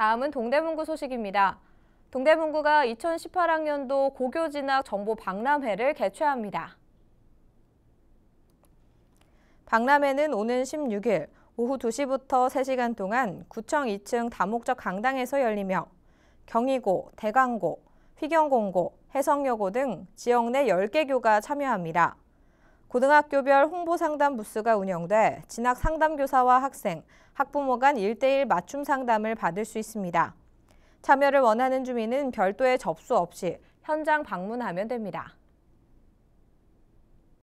다음은 동대문구 소식입니다. 동대문구가 2018학년도 고교 진학 정보 박람회를 개최합니다. 박람회는 오는 16일 오후 2시부터 3시간 동안 구청 2층 다목적 강당에서 열리며 경희고, 대강고, 휘경공고, 해성여고 등 지역 내 10개 교가 참여합니다. 고등학교별 홍보 상담 부스가 운영돼 진학 상담교사와 학생, 학부모 간 1대1 맞춤 상담을 받을 수 있습니다. 참여를 원하는 주민은 별도의 접수 없이 현장 방문하면 됩니다.